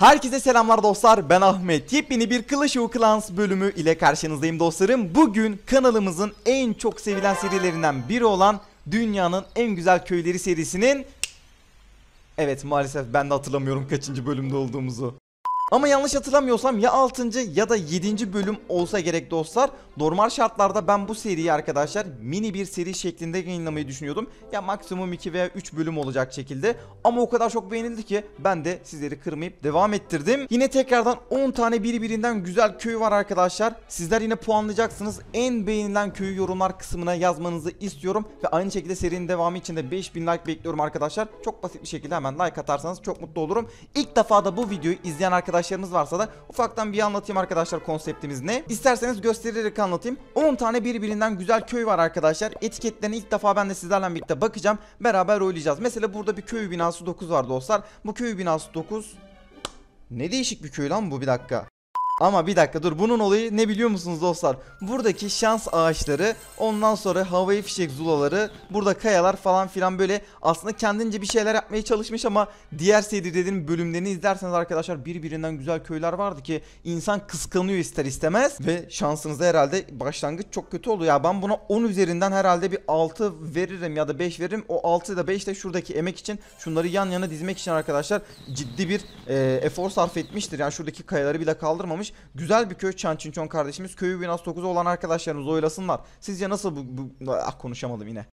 Herkese selamlar dostlar ben Ahmet yepyeni bir Clash of Clans bölümü ile karşınızdayım dostlarım Bugün kanalımızın en çok sevilen serilerinden biri olan Dünyanın en güzel köyleri serisinin Evet maalesef ben de hatırlamıyorum kaçıncı bölümde olduğumuzu ama yanlış hatırlamıyorsam ya 6. ya da 7. bölüm olsa gerek dostlar. Normal şartlarda ben bu seriyi arkadaşlar mini bir seri şeklinde yayınlamayı düşünüyordum. Ya maksimum 2 veya 3 bölüm olacak şekilde. Ama o kadar çok beğenildi ki ben de sizleri kırmayıp devam ettirdim. Yine tekrardan 10 tane birbirinden güzel köy var arkadaşlar. Sizler yine puanlayacaksınız. En beğenilen köyü yorumlar kısmına yazmanızı istiyorum. Ve aynı şekilde serinin devamı için de 5000 like bekliyorum arkadaşlar. Çok basit bir şekilde hemen like atarsanız çok mutlu olurum. İlk defa da bu videoyu izleyen arkadaşlar arkadaşlarınız varsa da ufaktan bir anlatayım arkadaşlar konseptimiz ne. İsterseniz göstererek anlatayım. 10 tane birbirinden güzel köy var arkadaşlar. etiketlerini ilk defa ben de sizlerle birlikte bakacağım. Beraber oylayacağız. Mesela burada bir köy binası 9 var dostlar. Bu köy binası 9 ne değişik bir köy lan bu bir dakika. Ama bir dakika dur bunun olayı ne biliyor musunuz dostlar? Buradaki şans ağaçları ondan sonra havai fişek zulaları burada kayalar falan filan böyle aslında kendince bir şeyler yapmaya çalışmış ama diğer dediğim bölümlerini izlerseniz arkadaşlar birbirinden güzel köyler vardı ki insan kıskanıyor ister istemez ve şansınızda herhalde başlangıç çok kötü oldu Ya ben buna 10 üzerinden herhalde bir 6 veririm ya da 5 veririm. O 6 da 5 de şuradaki emek için şunları yan yana dizmek için arkadaşlar ciddi bir e, efor sarf etmiştir. Yani şuradaki kayaları bile kaldırmamış Güzel bir köy Çançinçon kardeşimiz. Köyü 1009 olan arkadaşlarımız oylasınlar. Sizce nasıl bu, bu ah konuşamadım yine.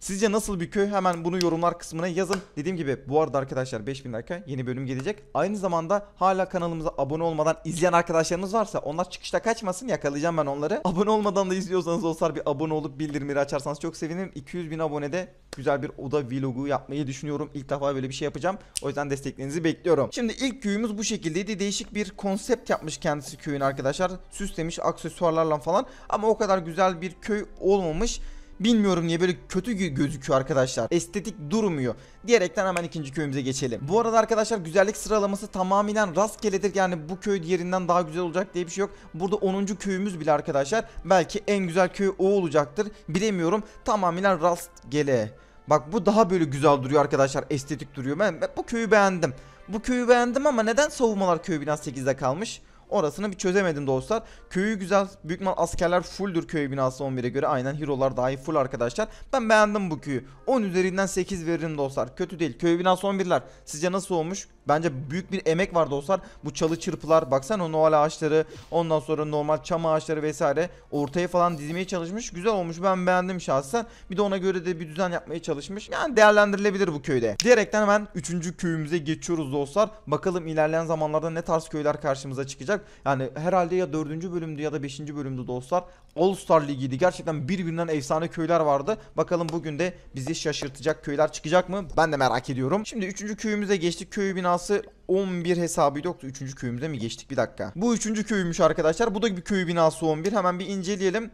Sizce nasıl bir köy? Hemen bunu yorumlar kısmına yazın. Dediğim gibi bu arada arkadaşlar 5000 dakika yeni bölüm gelecek. Aynı zamanda hala kanalımıza abone olmadan izleyen arkadaşlarımız varsa onlar çıkışta kaçmasın yakalayacağım ben onları. Abone olmadan da izliyorsanız olsar bir abone olup bildirimleri açarsanız çok sevinirim. 200 bin abonede güzel bir oda vlogu yapmayı düşünüyorum. İlk defa böyle bir şey yapacağım. O yüzden desteklerinizi bekliyorum. Şimdi ilk köyümüz bu şekildeydi. Değişik bir konsept yapmış kendisi köyün arkadaşlar. Süslemiş aksesuarlarla falan ama o kadar güzel bir köy olmamış. Bilmiyorum niye böyle kötü gözüküyor arkadaşlar. Estetik durmuyor. Diyerekten hemen ikinci köyümüze geçelim. Bu arada arkadaşlar güzellik sıralaması tamamen rastgeledir. Yani bu köy diğerinden daha güzel olacak diye bir şey yok. Burada 10. köyümüz bile arkadaşlar. Belki en güzel köy o olacaktır. Bilemiyorum. Tamamen rastgele. Bak bu daha böyle güzel duruyor arkadaşlar. Estetik duruyor. Ben, ben bu köyü beğendim. Bu köyü beğendim ama neden savunmalar köyü biraz 8'de kalmış? Orasını bir çözemedim dostlar. Köyü güzel. büyük mal askerler fulldür köy binası 11'e göre. Aynen hero'lar dahi full arkadaşlar. Ben beğendim bu köyü. 10 üzerinden 8 veririm dostlar. Kötü değil. Köy binası 11'ler. Sizce nasıl olmuş? Bence büyük bir emek var dostlar. Bu çalı çırpılar baksana o noal ağaçları ondan sonra normal çam ağaçları vesaire ortaya falan dizmeye çalışmış. Güzel olmuş ben beğendim şahsen. Bir de ona göre de bir düzen yapmaya çalışmış. Yani değerlendirilebilir bu köyde. Diyerekten hemen 3. köyümüze geçiyoruz dostlar. Bakalım ilerleyen zamanlarda ne tarz köyler karşımıza çıkacak. Yani herhalde ya 4. bölümdü ya da 5. bölümdü dostlar. All Star Ligi'ydi. Gerçekten birbirinden efsane köyler vardı. Bakalım bugün de bizi şaşırtacak köyler çıkacak mı? Ben de merak ediyorum. Şimdi 3. köyümüze geçtik. Köy binası binası 11 hesabı yoktu. 3. köyümüze mi geçtik? Bir dakika. Bu 3. köymüş arkadaşlar. Bu da bir köy binası 11. Hemen bir inceleyelim.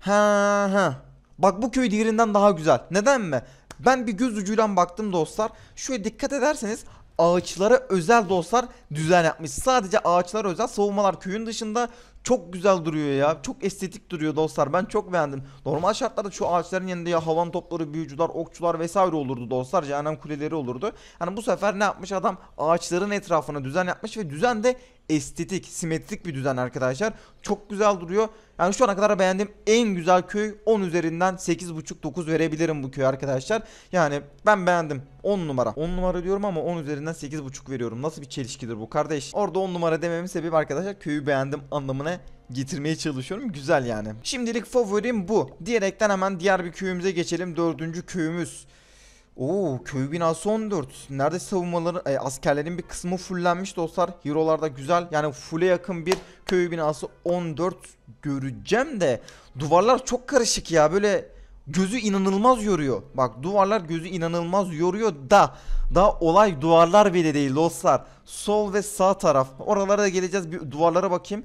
Ha ha. Bak bu köy diğerinden daha güzel. Neden mi? Ben bir göz ucuyla baktım dostlar. Şöyle dikkat ederseniz ağaçlara özel dostlar düzen yapmış. Sadece ağaçlara özel savunmalar köyün dışında çok güzel duruyor ya. Çok estetik duruyor dostlar. Ben çok beğendim. Normal şartlarda şu ağaçların yanında ya havan topları, büyücüler, okçular vesaire olurdu dostlar. Cehennem kuleleri olurdu. Hani bu sefer ne yapmış adam? Ağaçların etrafına düzen yapmış ve düzen de estetik, simetrik bir düzen arkadaşlar. Çok güzel duruyor. Yani şu ana kadar beğendiğim en güzel köy 10 üzerinden 8.5-9 verebilirim bu köy arkadaşlar. Yani ben beğendim. 10 numara. 10 numara diyorum ama 10 üzerinden 8.5 veriyorum. Nasıl bir çelişkidir bu kardeş? Orada 10 numara dememin sebebi arkadaşlar köyü beğendim anlamına getirmeye çalışıyorum. Güzel yani. Şimdilik favorim bu. Diyerekten hemen diğer bir köyümüze geçelim. Dördüncü köyümüz. Oo köy binası 14. Nerede savunmaları e, askerlerin bir kısmı fullenmiş dostlar. Hero'larda güzel yani full'e yakın bir köy binası 14 göreceğim de duvarlar çok karışık ya böyle gözü inanılmaz yoruyor. Bak duvarlar gözü inanılmaz yoruyor da daha olay duvarlar bile değil dostlar. Sol ve sağ taraf. Oralara da geleceğiz bir duvarlara bakayım.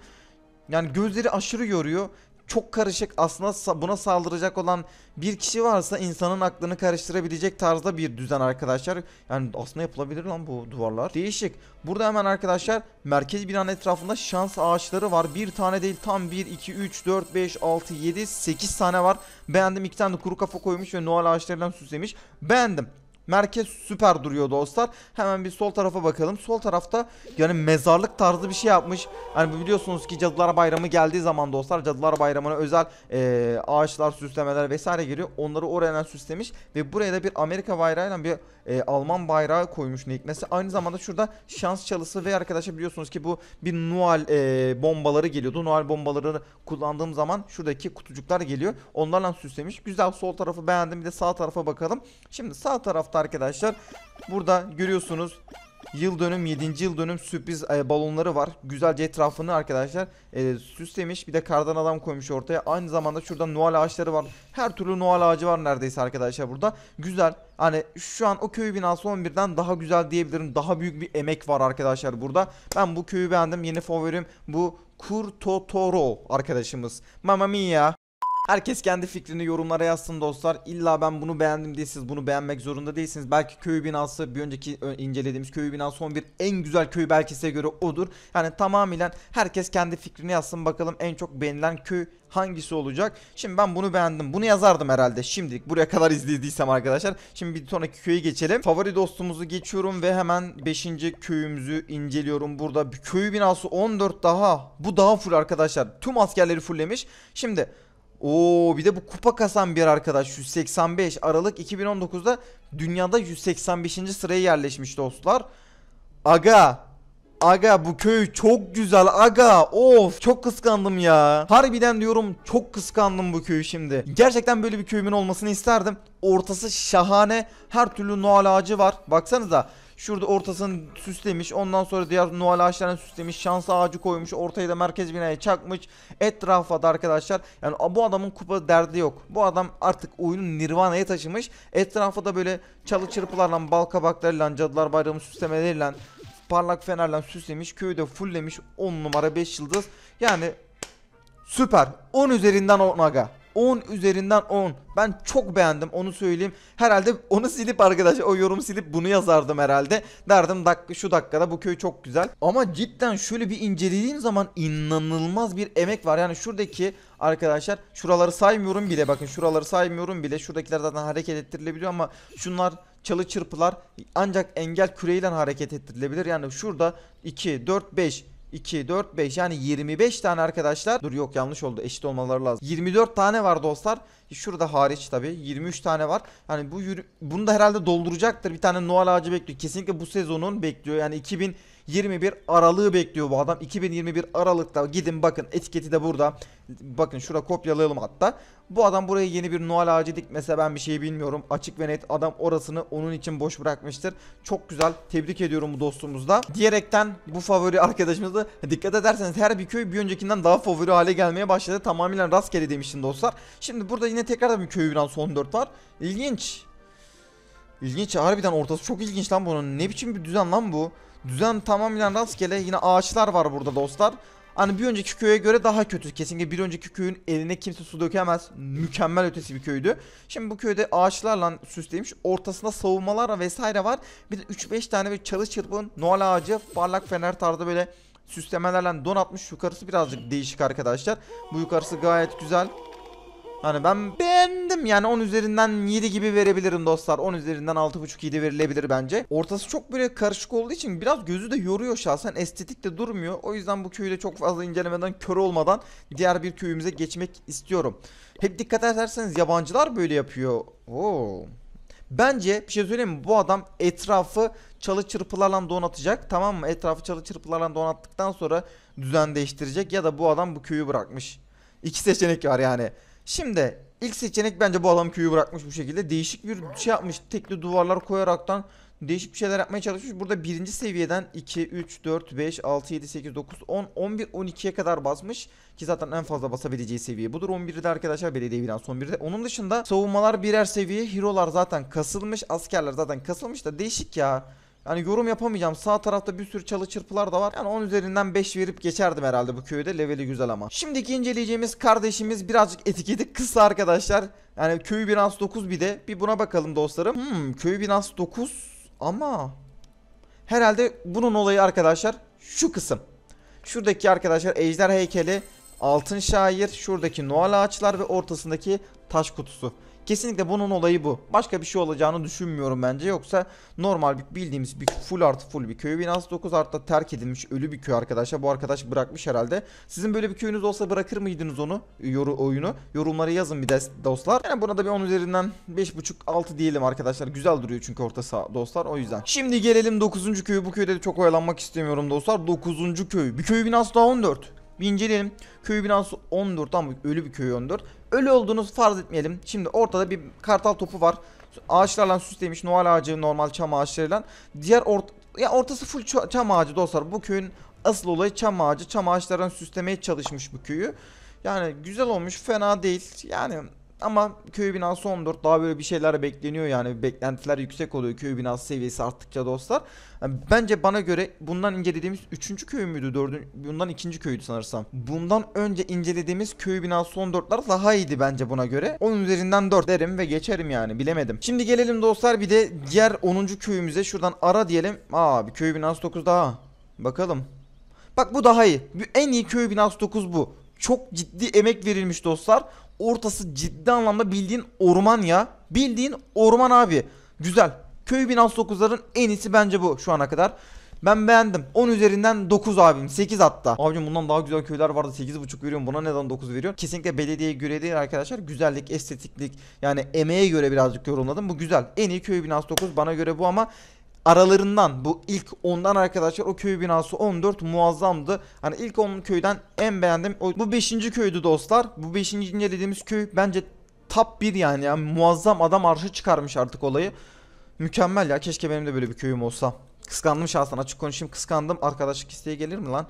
Yani gözleri aşırı yoruyor çok karışık aslında buna saldıracak olan bir kişi varsa insanın aklını karıştırabilecek tarzda bir düzen arkadaşlar. Yani aslında yapılabilir lan bu duvarlar. Değişik. Burada hemen arkadaşlar merkez binanın etrafında şans ağaçları var. Bir tane değil tam 1, 2, 3, 4, 5, 6, 7, 8 tane var. Beğendim. iki tane de kuru kafa koymuş ve Noel ağaçlarından süslemiş. Beğendim. Merkez süper duruyor dostlar. Hemen bir sol tarafa bakalım. Sol tarafta yani mezarlık tarzı bir şey yapmış. Hani biliyorsunuz ki Cadılar Bayramı geldiği zaman dostlar Cadılar Bayramı'na özel e, ağaçlar, süslemeler vesaire geliyor. Onları oraya süslemiş ve buraya da bir Amerika bayrağıyla bir e, Alman bayrağı koymuş Niknesi. Aynı zamanda şurada şans çalısı ve arkadaşlar biliyorsunuz ki bu bir Noel e, bombaları geliyordu. Noel bombaları kullandığım zaman şuradaki kutucuklar geliyor. Onlarla süslemiş. Güzel sol tarafı beğendim. Bir de sağ tarafa bakalım. Şimdi sağ tarafta attı arkadaşlar. Burada görüyorsunuz yıl dönüm 7. yıl dönüm sürpriz e, balonları var. Güzelce etrafını arkadaşlar e, süslemiş. Bir de kardan adam koymuş ortaya. Aynı zamanda şurada Noel ağaçları var. Her türlü Noel ağacı var neredeyse arkadaşlar burada. Güzel. Hani şu an o köy binası 11'den daha güzel diyebilirim. Daha büyük bir emek var arkadaşlar burada. Ben bu köyü beğendim. Yeni favorim bu Kurtotoro arkadaşımız. Mamma mia. Herkes kendi fikrini yorumlara yazsın dostlar. İlla ben bunu beğendim diye siz bunu beğenmek zorunda değilsiniz. Belki köy binası bir önceki incelediğimiz köy binası 11 en güzel köy belki size göre odur. Yani tamamen herkes kendi fikrini yazsın bakalım en çok beğenilen köy hangisi olacak? Şimdi ben bunu beğendim. Bunu yazardım herhalde şimdilik. Buraya kadar izlediysem arkadaşlar. Şimdi bir sonraki köye geçelim. Favori dostumuzu geçiyorum ve hemen 5. köyümüzü inceliyorum. Burada köy binası 14 daha. Bu daha full arkadaşlar. Tüm askerleri fulllemiş. Şimdi Oo bir de bu kupa kasan bir arkadaş 185 Aralık 2019'da dünyada 185. sıraya yerleşmiş dostlar. Aga Aga bu köy çok güzel aga of çok kıskandım ya Harbiden diyorum çok kıskandım bu köyü şimdi Gerçekten böyle bir köyümün olmasını isterdim Ortası şahane her türlü noel ağacı var Baksanıza Şurada ortasını süslemiş. Ondan sonra diğer Noel ağaçlarını süslemiş. Şans ağacı koymuş. Ortayı da merkez binaya çakmış. Etrafa da arkadaşlar. Yani bu adamın kupa derdi yok. Bu adam artık oyunu Nirvana'ya taşımış. Etrafa da böyle çalı çırpılarla, balkabaklarla, kabaklarıyla, cadılar bayramı süslemeleriyle parlak fenerle süslemiş. Köyü de fulllemiş. 10 numara 5 yıldız. Yani süper. 10 üzerinden 10 aga. 10 üzerinden 10. Ben çok beğendim onu söyleyeyim. Herhalde onu silip arkadaşlar o yorumu silip bunu yazardım herhalde. Derdim dak şu dakikada bu köy çok güzel. Ama cidden şöyle bir incelediğim zaman inanılmaz bir emek var. Yani şuradaki arkadaşlar şuraları saymıyorum bile bakın şuraları saymıyorum bile. Şuradakiler zaten hareket ettirilebiliyor ama şunlar çalı çırpılar ancak engel küreyle hareket ettirilebilir. Yani şurada 2, 4, 5 2, 4, 5 yani 25 tane arkadaşlar. Dur yok yanlış oldu eşit olmaları lazım. 24 tane var dostlar. Şurada hariç tabi 23 tane var. hani bu bunu da herhalde dolduracaktır. Bir tane Noel ağacı bekliyor. Kesinlikle bu sezonun bekliyor. Yani 2000 21 Aralık'ı bekliyor bu adam. 2021 Aralık'ta gidin bakın etiketi de burada. Bakın şura kopyalayalım hatta. Bu adam buraya yeni bir Noel ağacı dikmese ben bir şey bilmiyorum. Açık ve net adam orasını onun için boş bırakmıştır. Çok güzel. Tebrik ediyorum bu dostumuzda. Diyerekten bu favori arkadaşımızı dikkat ederseniz her bir köy bir öncekinden daha favori hale gelmeye başladı. Tamamen rastgele demiştim dostlar. Şimdi burada yine tekrar bir köyü bilan son 4 var. İlginç. İlginç harbiden ortası çok ilginç lan bunun. Ne biçim bir düzen lan bu? Düzen tamamen rastgele. Yine ağaçlar var burada dostlar. Hani bir önceki köye göre daha kötü. Kesinlikle bir önceki köyün eline kimse su dökemez. Mükemmel ötesi bir köydü. Şimdi bu köyde ağaçlarla süslemiş. Ortasında savunmalar vesaire var. Bir de 3-5 tane bir çalı çırpın, Noel ağacı, parlak fener tarzı böyle süslemelerle donatmış. Yukarısı birazcık değişik arkadaşlar. Bu yukarısı gayet güzel. Hani ben beğendim yani 10 üzerinden 7 gibi verebilirim dostlar. 10 üzerinden 6.5 7 verilebilir bence. Ortası çok böyle karışık olduğu için biraz gözü de yoruyor şahsen. Estetik de durmuyor. O yüzden bu köyü de çok fazla incelemeden kör olmadan diğer bir köyümüze geçmek istiyorum. Hep dikkat ederseniz yabancılar böyle yapıyor. Oo. Bence bir şey söyleyeyim mi? Bu adam etrafı çalı çırpılarla donatacak. Tamam mı? Etrafı çalı çırpılarla donattıktan sonra düzen değiştirecek ya da bu adam bu köyü bırakmış. İki seçenek var yani. Şimdi ilk seçenek bence bu adam köyü bırakmış bu şekilde. Değişik bir şey yapmış. Tekli duvarlar koyaraktan değişik bir şeyler yapmaya çalışmış. Burada birinci seviyeden 2, 3, 4, 5, 6, 7, 8, 9, 10, 11, 12'ye kadar basmış. Ki zaten en fazla basabileceği seviye budur. 11'i de arkadaşlar belediye binası son 1'de. Onun dışında savunmalar birer seviye. Hero'lar zaten kasılmış. Askerler zaten kasılmış da değişik ya. Yani yorum yapamayacağım. Sağ tarafta bir sürü çalı çırpılar da var. Yani 10 üzerinden 5 verip geçerdim herhalde bu köyde. Leveli güzel ama. Şimdiki inceleyeceğimiz kardeşimiz birazcık etiketi kısa arkadaşlar. Yani köyü Binans 9 bir de. Bir buna bakalım dostlarım. Hmm köyü Binans 9 ama... Herhalde bunun olayı arkadaşlar şu kısım. Şuradaki arkadaşlar ejder heykeli, altın şair, şuradaki noel ağaçlar ve ortasındaki taş kutusu. Kesinlikle bunun olayı bu. Başka bir şey olacağını düşünmüyorum bence. Yoksa normal bir bildiğimiz bir full artı full bir köy. 1069 artı terk edilmiş ölü bir köy arkadaşlar. Bu arkadaş bırakmış herhalde. Sizin böyle bir köyünüz olsa bırakır mıydınız onu? Yoru oyunu. Yorumlara yazın bir de dostlar. Yani buna da bir 10 üzerinden 5.5-6 diyelim arkadaşlar. Güzel duruyor çünkü ortası dostlar. O yüzden. Şimdi gelelim 9. köyü. Bu köyde de çok oyalanmak istemiyorum dostlar. 9. köy. Bir köy binası daha 14. Bir inceleyelim. Köy binası 14 ama ölü bir köy 14. Ölü olduğunuzu farz etmeyelim. Şimdi ortada bir kartal topu var. Ağaçlarla süslemiş. Noel ağacı normal çam ağaçlarıyla. Diğer orta, ya ortası full çam ağacı dostlar. Bu köyün asıl olayı çam ağacı. Çam ağaçlarından süslemeye çalışmış bu köyü. Yani güzel olmuş fena değil. Yani ama köy binası 14 daha böyle bir şeyler bekleniyor yani beklentiler yüksek oluyor köy binası seviyesi arttıkça dostlar. Yani bence bana göre bundan incelediğimiz 3. köy müydü 4. bundan 2. köydü sanırsam. Bundan önce incelediğimiz köy binası 14'ler daha iyiydi bence buna göre. 10 üzerinden 4 derim ve geçerim yani bilemedim. Şimdi gelelim dostlar bir de diğer 10. köyümüze şuradan ara diyelim. Aa bir köy binası 9 daha. Bakalım. Bak bu daha iyi. En iyi köy binası 9 bu. Çok ciddi emek verilmiş dostlar ortası ciddi anlamda bildiğin orman ya. Bildiğin orman abi. Güzel. Köy 1069'ların en iyisi bence bu şu ana kadar. Ben beğendim. 10 üzerinden 9 abim. 8 hatta. Abicim bundan daha güzel köyler vardı. 8.5 veriyorum. Buna neden 9 veriyorum? Kesinlikle belediyeye göre değil arkadaşlar. Güzellik, estetiklik yani emeğe göre birazcık yorumladım. Bu güzel. En iyi köy binası 9 bana göre bu ama aralarından bu ilk ondan arkadaşlar o köy binası 14 muazzamdı. Hani ilk onun köyden en beğendiğim bu 5. köydü dostlar. Bu 5. incelediğimiz köy bence top 1 yani. yani muazzam adam arşı çıkarmış artık olayı. Mükemmel ya keşke benim de böyle bir köyüm olsa. Kıskandım şahsen açık konuşayım kıskandım. Arkadaşlık isteği gelir mi lan?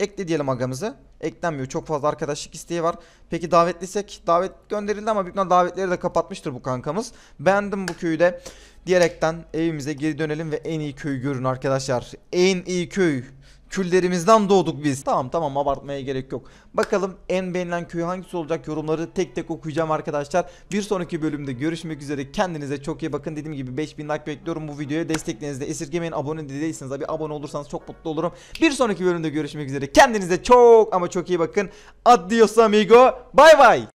Ekle diyelim agamızı. Eklenmiyor. Çok fazla arkadaşlık isteği var. Peki davetlisek davet gönderildi ama büyük davetleri de kapatmıştır bu kankamız. Beğendim bu köyü de diyerekten evimize geri dönelim ve en iyi köyü görün arkadaşlar. En iyi köy küllerimizden doğduk biz. Tamam tamam abartmaya gerek yok. Bakalım en beğenilen köy hangisi olacak yorumları tek tek okuyacağım arkadaşlar. Bir sonraki bölümde görüşmek üzere. Kendinize çok iyi bakın. Dediğim gibi 5000 like bekliyorum bu videoya. Desteklerinizi esirgemeyin. Abone değilseniz abi abone olursanız çok mutlu olurum. Bir sonraki bölümde görüşmek üzere. Kendinize çok ama çok iyi bakın. Adios amigo. Bay bay.